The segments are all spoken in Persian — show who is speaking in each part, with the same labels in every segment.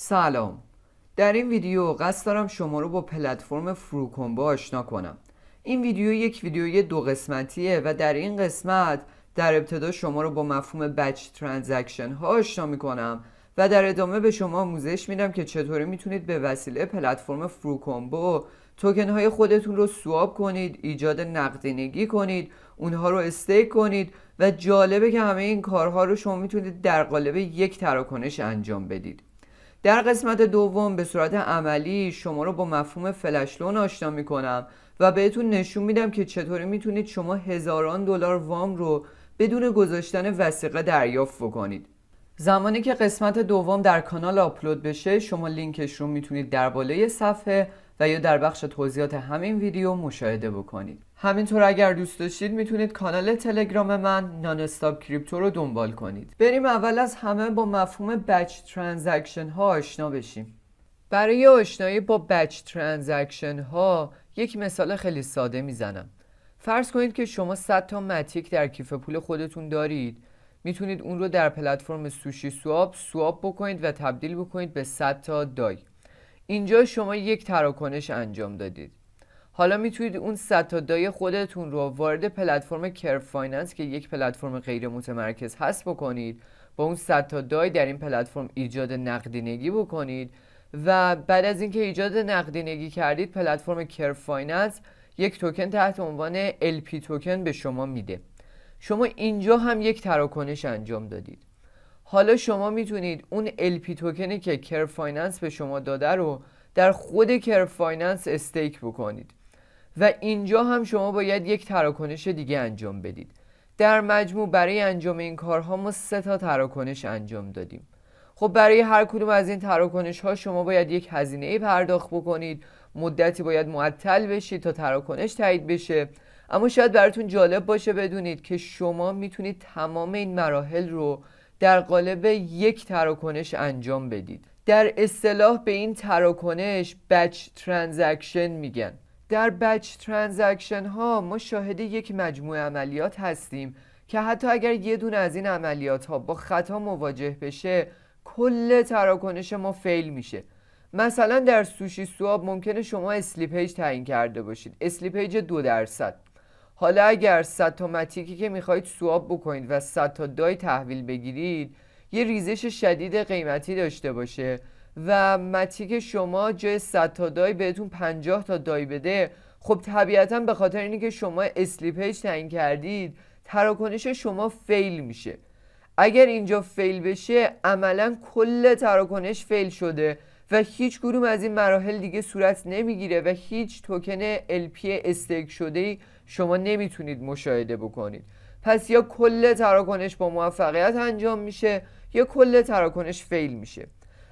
Speaker 1: سلام در این ویدیو قصد دارم شما رو با پلتفرم فروکنبا آشنا کنم این ویدیو یک ویدیوی دو قسمتیه و در این قسمت در ابتدا شما رو با مفهوم بچ ترانزکشن ها آشنا میکنم و در ادامه به شما آموزش میدم که چطوری میتونید به وسیله پلتفرم فروکومبو توکن های خودتون رو سواب کنید ایجاد نقدینگی کنید اونها رو استیک کنید و جالبه که همه این کارها رو شما میتونید در قالب یک تراکنش انجام بدید در قسمت دوم به صورت عملی شما رو با مفهوم فلشلون لون آشنا میکنم و بهتون نشون میدم که چطوری میتونید شما هزاران دلار وام رو بدون گذاشتن وسیقه دریافت بکنید زمانی که قسمت دوم در کانال آپلود بشه شما لینکش رو میتونید در بالای صفحه و یا در بخش توضیحات همین ویدیو مشاهده بکنید همینطور اگر دوست داشتید میتونید کانال تلگرام من نانستاب کریپتو رو دنبال کنید بریم اول از همه با مفهوم بچ ترانزکشن ها آشنا بشیم برای آشنایی با بچ ترانزکشن ها یک مثال خیلی ساده میزنم فرض کنید که شما 100 تا متیک در کیف پول خودتون دارید میتونید اون رو در پلتفرم سوشی سواب سواب بکنید و تبدیل بکنید به 100 تا دای اینجا شما یک تراکنش انجام دادید حالا میتونید اون دای خودتون رو وارد پلتفرم کرف فایننس که یک پلتفرم غیر متمرکز هست بکنید با اون دای در این پلتفرم ایجاد نقدینگی بکنید و بعد از اینکه ایجاد نقدینگی کردید پلتفرم کرف فایننس یک توکن تحت عنوان LP توکن به شما میده شما اینجا هم یک تراکنش انجام دادید حالا شما میتونید اون LP توکنی که کر فایننس به شما داده رو در خود کر فایننس استیک بکنید و اینجا هم شما باید یک تراکنش دیگه انجام بدید در مجموع برای انجام این کارها ما سه تا تراکنش انجام دادیم خب برای هر کدوم از این تراکنش ها شما باید یک هزینه ای پرداخت بکنید مدتی باید معطل بشید تا تراکنش تایید بشه اما شاید براتون جالب باشه بدونید که شما میتونید تمام این مراحل رو در قالب یک تراکنش انجام بدید در اصطلاح به این تراکنش بچ ترانزکشن میگن در بچ ترانزکشن ها ما شاهد یک مجموعه عملیات هستیم که حتی اگر یه دونه از این عملیات ها با خطا مواجه بشه کل تراکنش ما فیل میشه مثلا در سوشی سواب ممکنه شما اسلیپیج تعیین کرده باشید اسلیپیج دو درصد حالا اگر صد تا متیکی که میخواهید سواب بکنید و صد تا دای تحویل بگیرید یه ریزش شدید قیمتی داشته باشه و متیک شما جای صد تا دای بهتون 50 تا دای بده خب طبیعتا به خاطر اینی که شما اسلیپیج تعیین کردید تراکنش شما فیل میشه اگر اینجا فیل بشه عملا کل تراکنش فیل شده و هیچ گروم از این مراحل دیگه صورت نمیگیره و هیچ توکن LP استیک شده شما نمیتونید مشاهده بکنید پس یا کل تراکنش با موفقیت انجام میشه یا کل تراکنش فیل میشه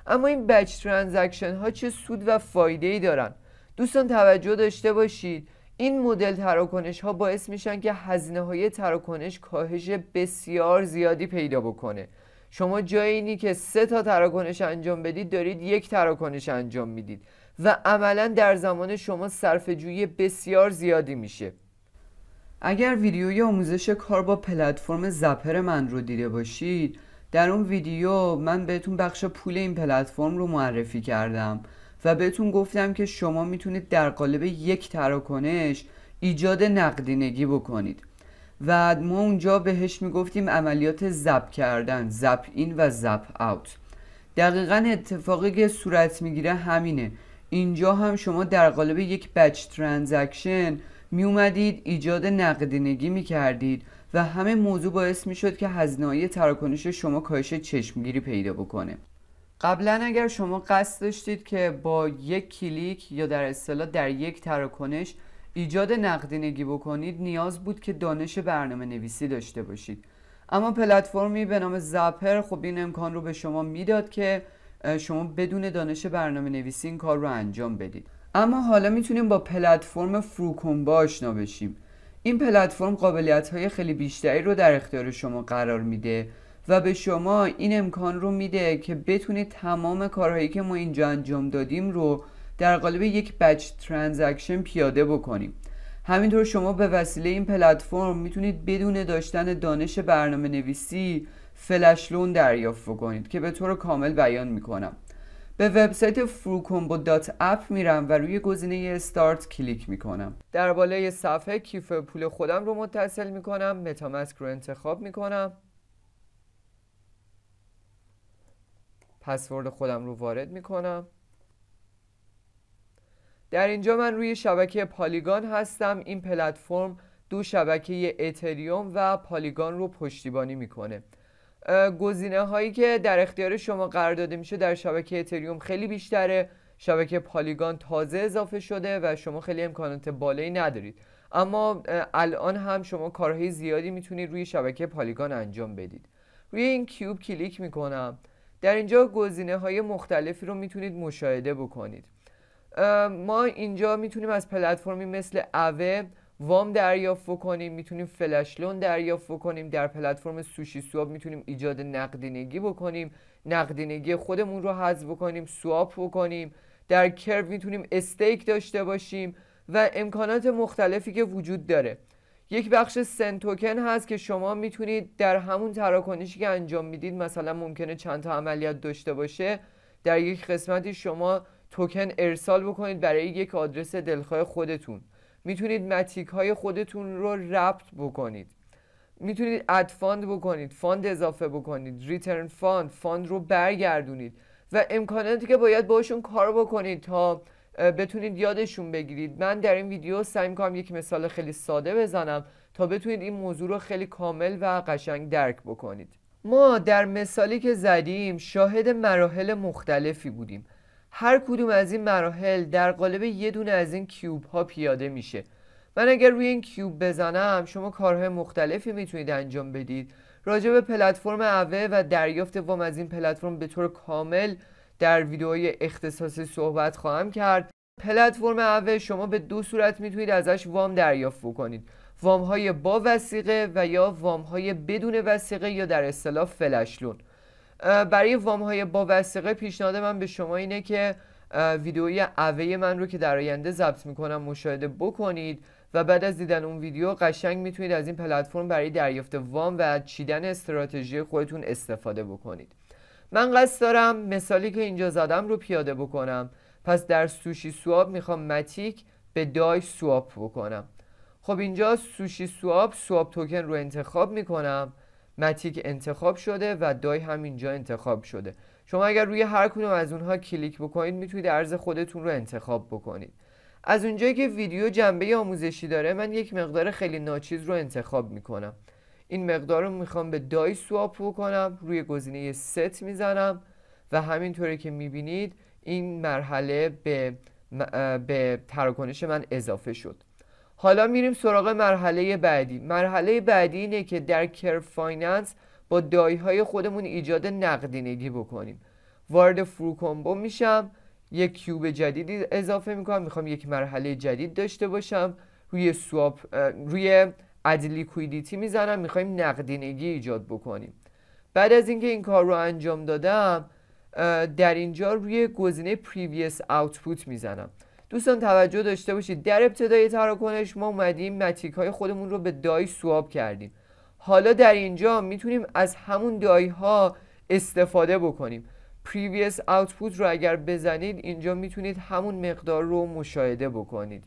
Speaker 1: اما این بچ ترانزکشن ها چه سود و فایده ای دارن دوستان توجه داشته باشید این مدل تراکنش ها باعث میشن که هزینه های تراکنش کاهش بسیار زیادی پیدا بکنه شما جای اینی که سه تا تراکنش انجام بدید دارید یک تراکنش انجام میدید و عملا در زمان شما صرفه جویی بسیار زیادی میشه اگر ویدیوی آموزش کار با پلتفرم زپر من رو دیده باشید در اون ویدیو من بهتون بخش پول این پلتفرم رو معرفی کردم و بهتون گفتم که شما میتونید در قالب یک تراکنش ایجاد نقدینگی بکنید و ما اونجا بهش میگفتیم عملیات زپ کردن زپ این و زپ اوت دقیقا اتفاقی که صورت میگیره همینه اینجا هم شما در قالب یک بچ ترانزکشن می اومدید ایجاد نقدینگی می کردید و همه موضوع باعث می شد که های تراکنش شما کاهش چشمگیری پیدا بکنه قبلا اگر شما قصد داشتید که با یک کلیک یا در اصطلاح در یک تراکنش ایجاد نقدینگی بکنید نیاز بود که دانش برنامه نویسی داشته باشید اما پلتفرمی به نام زپر خب این امکان رو به شما میداد که شما بدون دانش برنامه نویسی این کار رو انجام بدید اما حالا میتونیم با پلتفرم فروکومبا آشنا بشیم این پلتفرم قابلیت های خیلی بیشتری رو در اختیار شما قرار میده و به شما این امکان رو میده که بتونید تمام کارهایی که ما اینجا انجام دادیم رو در قالب یک بچ ترانزکشن پیاده بکنیم همینطور شما به وسیله این پلتفرم میتونید بدون داشتن دانش برنامه نویسی فلش لون دریافت بکنید که به طور کامل بیان میکنم به وبسایت فروکومبو میرم و روی گزینه استارت کلیک میکنم در بالای صفحه کیف پول خودم رو متصل میکنم متامسک رو انتخاب میکنم پسورد خودم رو وارد میکنم در اینجا من روی شبکه پالیگان هستم این پلتفرم دو شبکه اتریوم و پالیگان رو پشتیبانی میکنه گزینه هایی که در اختیار شما قرار داده میشه در شبکه اتریوم خیلی بیشتره شبکه پالیگان تازه اضافه شده و شما خیلی امکانات بالایی ندارید اما الان هم شما کارهای زیادی میتونید روی شبکه پالیگان انجام بدید روی این کیوب کلیک میکنم در اینجا گزینه های مختلفی رو میتونید مشاهده بکنید ما اینجا میتونیم از پلتفرمی مثل اوه وام دریافت بکنیم میتونیم فلش لون دریافت بکنیم در پلتفرم سوشی سواب میتونیم ایجاد نقدینگی بکنیم نقدینگی خودمون رو حذف بکنیم سواب بکنیم در کرب میتونیم استیک داشته باشیم و امکانات مختلفی که وجود داره یک بخش سن توکن هست که شما میتونید در همون تراکنشی که انجام میدید مثلا ممکنه چند تا عملیات داشته باشه در یک قسمتی شما توکن ارسال بکنید برای یک آدرس دلخواه خودتون میتونید متیک های خودتون رو ربط بکنید میتونید اد فاند بکنید فاند اضافه بکنید ریترن فاند فاند رو برگردونید و امکاناتی که باید باشون کار بکنید تا بتونید یادشون بگیرید من در این ویدیو سعی میکنم یک مثال خیلی ساده بزنم تا بتونید این موضوع رو خیلی کامل و قشنگ درک بکنید ما در مثالی که زدیم شاهد مراحل مختلفی بودیم هر کدوم از این مراحل در قالب یه دونه از این کیوب ها پیاده میشه من اگر روی این کیوب بزنم شما کارهای مختلفی میتونید انجام بدید راجع به پلتفرم اوه و دریافت وام از این پلتفرم به طور کامل در ویدئوهای اختصاصی صحبت خواهم کرد پلتفرم اوه شما به دو صورت میتونید ازش وام دریافت بکنید وام های با وسیقه و یا وام های بدون وسیقه یا در اصطلاح فلشلون. برای وام های با وسیقه پیشنهاد من به شما اینه که ویدیوی اوه من رو که در آینده ضبط میکنم مشاهده بکنید و بعد از دیدن اون ویدیو قشنگ میتونید از این پلتفرم برای دریافت وام و چیدن استراتژی خودتون استفاده بکنید من قصد دارم مثالی که اینجا زدم رو پیاده بکنم پس در سوشی سواب میخوام متیک به دای سواب بکنم خب اینجا سوشی سواب سواب توکن رو انتخاب میکنم متیک انتخاب شده و دای هم اینجا انتخاب شده شما اگر روی هر کدوم از اونها کلیک بکنید میتونید ارز خودتون رو انتخاب بکنید از اونجایی که ویدیو جنبه آموزشی داره من یک مقدار خیلی ناچیز رو انتخاب میکنم این مقدار رو میخوام به دای سواپ بکنم روی گزینه ست میزنم و همینطوری که میبینید این مرحله به, به تراکنش من اضافه شد حالا میریم سراغ مرحله بعدی مرحله بعدی اینه که در کرف فایننس با دایی های خودمون ایجاد نقدینگی بکنیم وارد فرو کومبو میشم یک کیوب جدیدی اضافه میکنم میخوام یک مرحله جدید داشته باشم روی سواب روی ادلیکویدیتی میزنم میخوایم نقدینگی ایجاد بکنیم بعد از اینکه این کار رو انجام دادم در اینجا روی گزینه پریویس آوتپوت میزنم دوستان توجه داشته باشید در ابتدای تراکنش ما اومدیم متریک های خودمون رو به دای سواب کردیم حالا در اینجا میتونیم از همون دای ها استفاده بکنیم previous output رو اگر بزنید اینجا میتونید همون مقدار رو مشاهده بکنید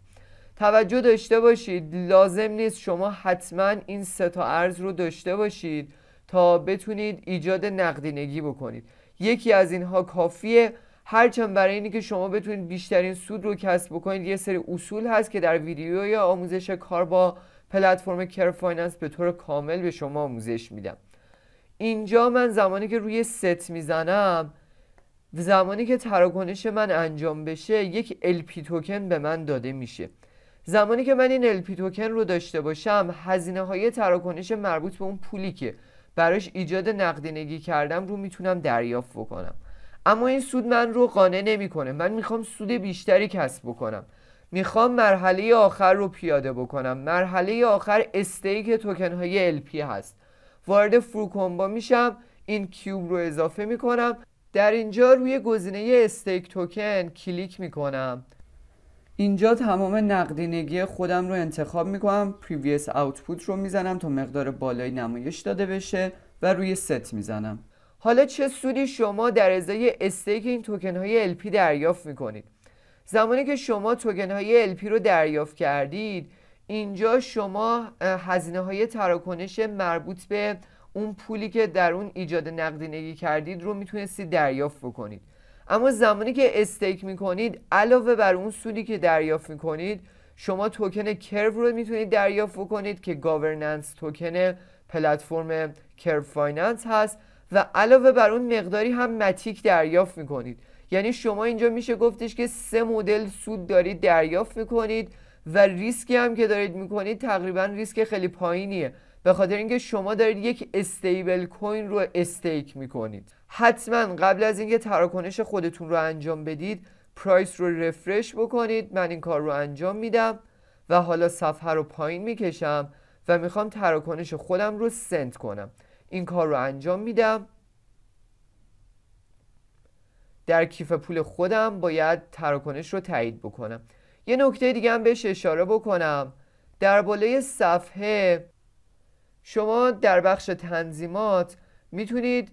Speaker 1: توجه داشته باشید لازم نیست شما حتما این سه تا ارز رو داشته باشید تا بتونید ایجاد نقدینگی بکنید یکی از اینها کافیه هرچند برای اینی که شما بتونید بیشترین سود رو کسب بکنید یه سری اصول هست که در ویدیو یا آموزش کار با پلتفرم کر فایننس به طور کامل به شما آموزش میدم اینجا من زمانی که روی ست میزنم زمانی که تراکنش من انجام بشه یک LP توکن به من داده میشه زمانی که من این LP توکن رو داشته باشم هزینه های تراکنش مربوط به اون پولی که براش ایجاد نقدینگی کردم رو میتونم دریافت بکنم اما این سود من رو قانع نمیکنه من میخوام سود بیشتری کسب بکنم میخوام مرحله آخر رو پیاده بکنم مرحله آخر استیک توکن های LP هست وارد فروکومبا میشم این کیوب رو اضافه میکنم در اینجا روی گزینه استیک توکن کلیک میکنم اینجا تمام نقدینگی خودم رو انتخاب میکنم پریویس آوتپوت رو میزنم تا مقدار بالای نمایش داده بشه و روی ست میزنم حالا چه سودی شما در ازای استیک این توکن های LP دریافت میکنید زمانی که شما توکن های LP رو دریافت کردید اینجا شما هزینه های تراکنش مربوط به اون پولی که در اون ایجاد نقدینگی کردید رو میتونستید دریافت بکنید اما زمانی که استیک میکنید علاوه بر اون سودی که دریافت میکنید شما توکن کرو رو میتونید دریافت بکنید که گاورننس توکن پلتفرم کرو فایننس هست و علاوه بر اون مقداری هم متیک دریافت میکنید یعنی شما اینجا میشه گفتش که سه مدل سود دارید دریافت میکنید و ریسکی هم که دارید میکنید تقریبا ریسک خیلی پایینیه به خاطر اینکه شما دارید یک استیبل کوین رو استیک میکنید حتما قبل از اینکه تراکنش خودتون رو انجام بدید پرایس رو رفرش بکنید من این کار رو انجام میدم و حالا صفحه رو پایین میکشم و میخوام تراکنش خودم رو سنت کنم این کار رو انجام میدم در کیف پول خودم باید تراکنش رو تایید بکنم یه نکته دیگه هم بهش اشاره بکنم در بالای صفحه شما در بخش تنظیمات میتونید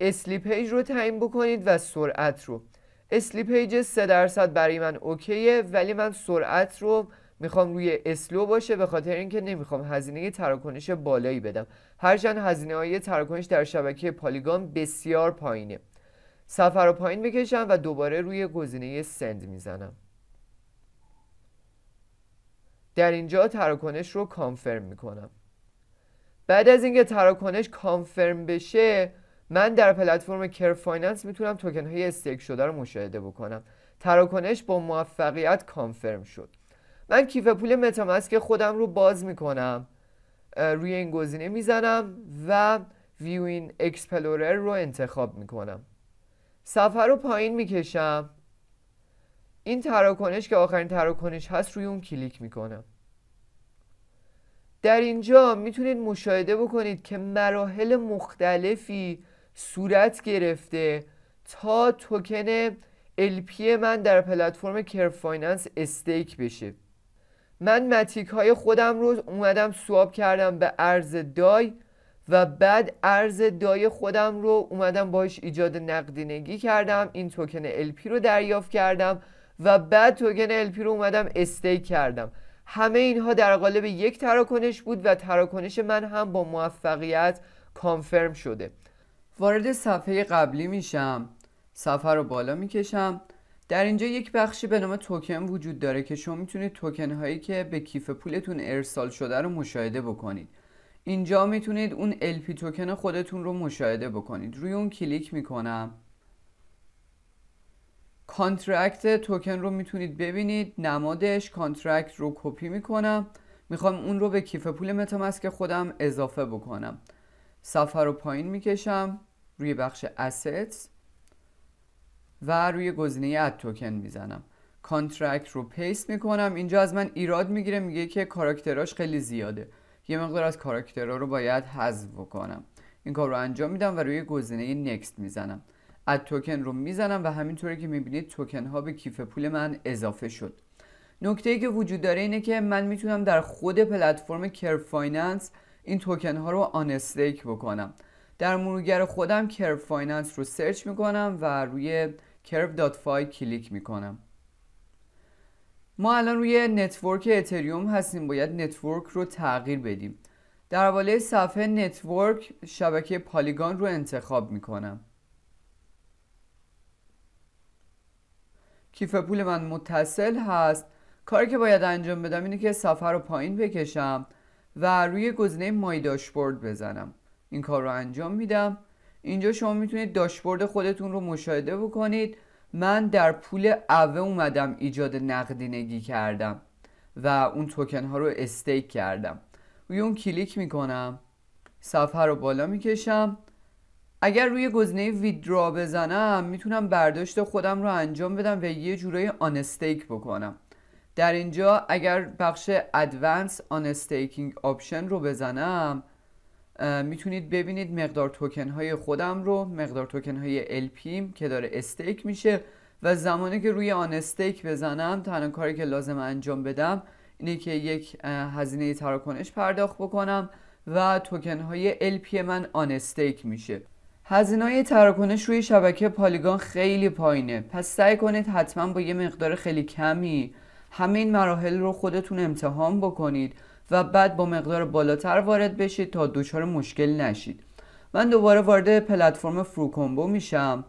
Speaker 1: اسلیپیج رو تعیین بکنید و سرعت رو اسلیپیج 3 درصد برای من اوکیه ولی من سرعت رو میخوام روی اسلو باشه به خاطر اینکه نمیخوام هزینه تراکنش بالایی بدم هرچند هزینه های تراکنش در شبکه پالیگان بسیار پایینه سفر رو پایین میکشم و دوباره روی گزینه سند میزنم در اینجا تراکنش رو کانفرم میکنم بعد از اینکه تراکنش کانفرم بشه من در پلتفرم کر فایننس میتونم توکن های استیک شده رو مشاهده بکنم تراکنش با موفقیت کانفرم شد من کیف پول متامسک خودم رو باز میکنم روی این گزینه میزنم و ویوین اکسپلورر رو انتخاب میکنم صفحه رو پایین میکشم این تراکنش که آخرین تراکنش هست روی اون کلیک میکنم در اینجا میتونید مشاهده بکنید که مراحل مختلفی صورت گرفته تا توکن LP من در پلتفرم کرف فایننس استیک بشه من متیک های خودم رو اومدم سواب کردم به ارز دای و بعد ارز دای خودم رو اومدم باش ایجاد نقدینگی کردم این توکن الپی رو دریافت کردم و بعد توکن الپی رو اومدم استیک کردم همه اینها در قالب یک تراکنش بود و تراکنش من هم با موفقیت کانفرم شده وارد صفحه قبلی میشم صفحه رو بالا میکشم در اینجا یک بخشی به نام توکن وجود داره که شما میتونید توکن هایی که به کیف پولتون ارسال شده رو مشاهده بکنید اینجا میتونید اون LP توکن خودتون رو مشاهده بکنید روی اون کلیک میکنم کانترکت توکن رو میتونید ببینید نمادش کانترکت رو کپی میکنم میخوام اون رو به کیف پول متامسک خودم اضافه بکنم صفحه رو پایین میکشم روی بخش assets و روی گزینه اد توکن میزنم کانترکت رو پیست میکنم اینجا از من ایراد میگیره میگه که کاراکتراش خیلی زیاده یه مقدار از کاراکترها رو باید حذف بکنم این کار رو انجام میدم و روی گزینه نکست میزنم اد توکن رو میزنم و همینطوری که میبینید توکن ها به کیف پول من اضافه شد نکته ای که وجود داره اینه که من میتونم در خود پلتفرم کر فایننس این توکن ها رو آن استیک بکنم در مرورگر خودم کر فایننس رو سرچ میکنم و روی curve.fi کلیک میکنم ما الان روی نتورک اتریوم هستیم باید نتورک رو تغییر بدیم در حواله صفحه نتورک شبکه پالیگان رو انتخاب میکنم کیف پول من متصل هست کاری که باید انجام بدم اینه که صفحه رو پایین بکشم و روی گزینه مای داشبورد بزنم این کار رو انجام میدم اینجا شما میتونید داشبورد خودتون رو مشاهده بکنید من در پول اوه اومدم ایجاد نقدینگی کردم و اون توکن ها رو استیک کردم روی اون کلیک میکنم صفحه رو بالا میکشم اگر روی گزینه ویدرا بزنم میتونم برداشت خودم رو انجام بدم و یه جورایی آنستیک بکنم در اینجا اگر بخش ادوانس استیکینگ آپشن رو بزنم میتونید ببینید مقدار توکن های خودم رو مقدار توکن های LP که داره استیک میشه و زمانی که روی آن استیک بزنم تنها کاری که لازم انجام بدم اینه که یک هزینه تراکنش پرداخت بکنم و توکن های LP من آن استیک میشه هزینه های تراکنش روی شبکه پالیگان خیلی پایینه پس سعی کنید حتما با یه مقدار خیلی کمی همه مراحل رو خودتون امتحان بکنید و بعد با مقدار بالاتر وارد بشید تا دچار مشکل نشید من دوباره وارد پلتفرم فروکومبو میشم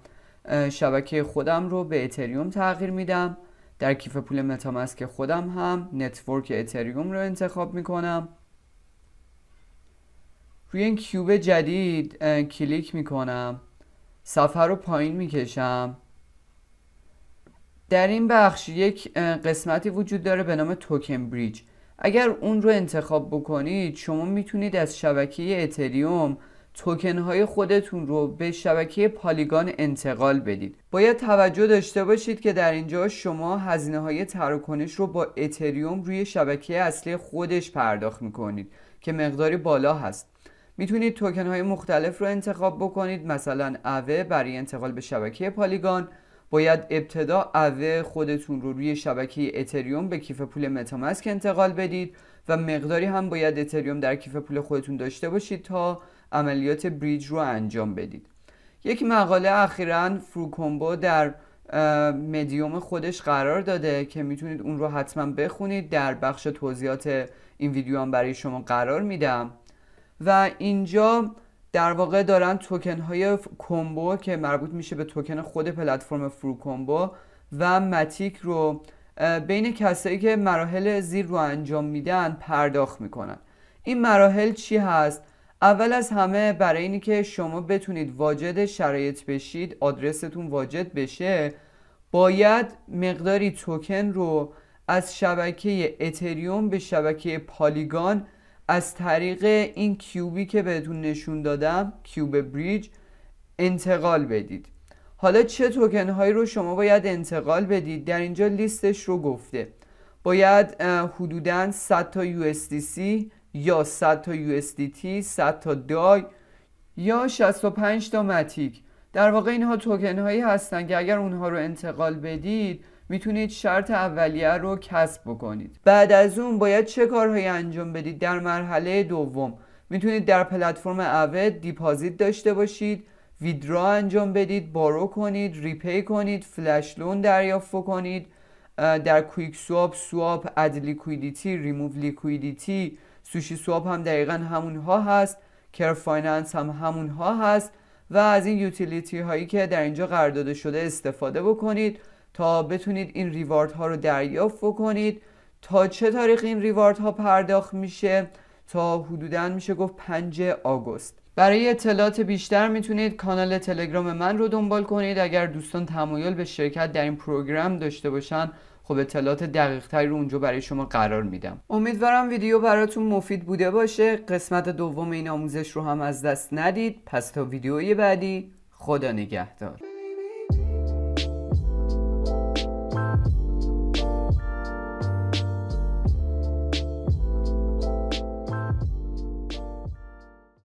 Speaker 1: شبکه خودم رو به اتریوم تغییر میدم در کیف پول متامسک خودم هم نتورک اتریوم رو انتخاب میکنم روی این کیوب جدید کلیک میکنم صفحه رو پایین میکشم در این بخش یک قسمتی وجود داره به نام توکن بریج اگر اون رو انتخاب بکنید شما میتونید از شبکه اتریوم توکن های خودتون رو به شبکه پالیگان انتقال بدید باید توجه داشته باشید که در اینجا شما هزینه های تراکنش رو با اتریوم روی شبکه اصلی خودش پرداخت میکنید که مقداری بالا هست میتونید توکن های مختلف رو انتخاب بکنید مثلا اوه برای انتقال به شبکه پالیگان باید ابتدا اوه خودتون رو روی شبکه اتریوم به کیف پول متامسک انتقال بدید و مقداری هم باید اتریوم در کیف پول خودتون داشته باشید تا عملیات بریج رو انجام بدید یک مقاله اخیرا فروکومبو در مدیوم خودش قرار داده که میتونید اون رو حتما بخونید در بخش توضیحات این ویدیو هم برای شما قرار میدم و اینجا در واقع دارن توکن های کومبو که مربوط میشه به توکن خود پلتفرم فرو و متیک رو بین کسایی که مراحل زیر رو انجام میدن پرداخت میکنن این مراحل چی هست اول از همه برای اینی که شما بتونید واجد شرایط بشید آدرستون واجد بشه باید مقداری توکن رو از شبکه اتریوم به شبکه پالیگان از طریق این کیوبی که بهتون نشون دادم کیوب بریج انتقال بدید حالا چه توکن هایی رو شما باید انتقال بدید در اینجا لیستش رو گفته باید حدودا 100 تا USDC یا 100 تا USDT 100 تا دای یا 65 تا متیک در واقع اینها توکن هایی هستن که اگر اونها رو انتقال بدید میتونید شرط اولیه رو کسب بکنید بعد از اون باید چه کارهایی انجام بدید در مرحله دوم میتونید در پلتفرم اوت دیپازیت داشته باشید ویدرا انجام بدید بارو کنید ریپی کنید فلش لون دریافت کنید در کویک سواب سواب اد لیکویدیتی ریموو لیکویدیتی سوشی سواب هم دقیقا همونها هست کر فایننس هم همونها هست و از این یوتیلیتی هایی که در اینجا قرار داده شده استفاده بکنید تا بتونید این ریوارد ها رو دریافت بکنید تا چه تاریخ این ریوارد ها پرداخت میشه تا حدودا میشه گفت 5 آگوست برای اطلاعات بیشتر میتونید کانال تلگرام من رو دنبال کنید اگر دوستان تمایل به شرکت در این پروگرام داشته باشن خب اطلاعات تری رو اونجا برای شما قرار میدم امیدوارم ویدیو براتون مفید بوده باشه قسمت دوم این آموزش رو هم از دست ندید پس تا ویدیوی بعدی خدا نگهدار